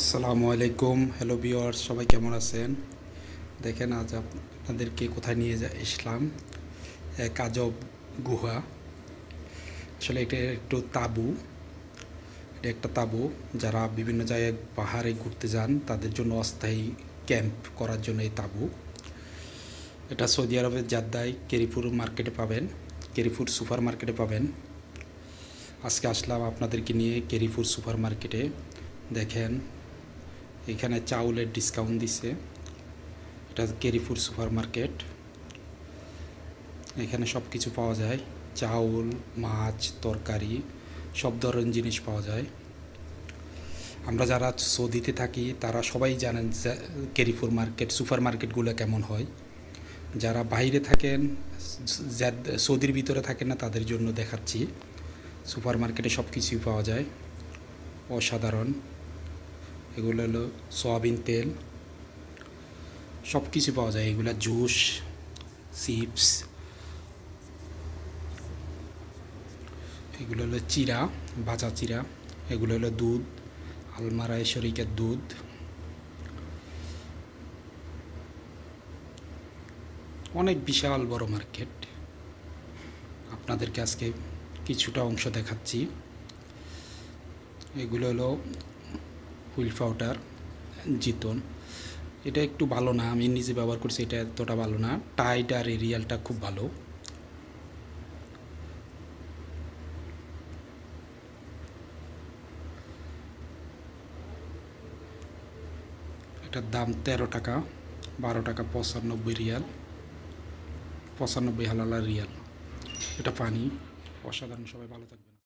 আসসালামু আলাইকুম হ্যালো বিওয়ার্স সবাই কেমন আছেন দেখেন আজ আপনাদেরকে কোথায় নিয়ে যা ইসলাম কাজব গুহা আসলে এটা একটু তাবু এটা একটা তাবু যারা বিভিন্ন জায়গায় পাহাড়ে ঘুরতে যান তাদের জন্য অস্থায়ী ক্যাম্প করার জন্য এই তাবু এটা সৌদি আরবের জাদ্দায় কেরিপুর মার্কেটে পাবেন কেরিপুর সুপার মার্কেটে পাবেন আজকে আসলাম আপনাদেরকে নিয়ে কেরিপুর সুপার মার্কেটে দেখেন এখানে চাউলের ডিসকাউন্ট দিছে এটা কেরিপুর সুপার মার্কেট এখানে সব কিছু পাওয়া যায় চাউল মাছ তরকারি সব ধরনের জিনিস পাওয়া যায় আমরা যারা সৌদিতে থাকি তারা সবাই জানেন কেরিপুর মার্কেট সুপার মার্কেটগুলো কেমন হয় যারা বাইরে থাকেন সৌদির ভিতরে থাকেন না তাদের জন্য দেখাচ্ছি সুপার মার্কেটে সব কিছুই পাওয়া যায় অসাধারণ এগুলো হলো সয়াবিন তেল সব কিছু পাওয়া যায় এগুলো জুস চিপস এগুলো হলো চিরা ভাজা চিরা এগুলো হলো দুধ আলমারায় শরিকের দুধ অনেক বিশাল বড় মার্কেট আপনাদেরকে আজকে কিছুটা অংশ দেখাচ্ছি এগুলো হলো হুইল পাউডার জিতন এটা একটু ভালো না আমি নিজে ব্যবহার করছি এটা এতটা ভালো না টাইট আর এরিয়ালটা খুব ভালো এটার দাম তেরো টাকা বারো টাকা পঁচানব্বই রিয়াল পঁচানব্বই হালালা রিয়াল এটা পানি অসাধারণ সবাই ভালো থাকবে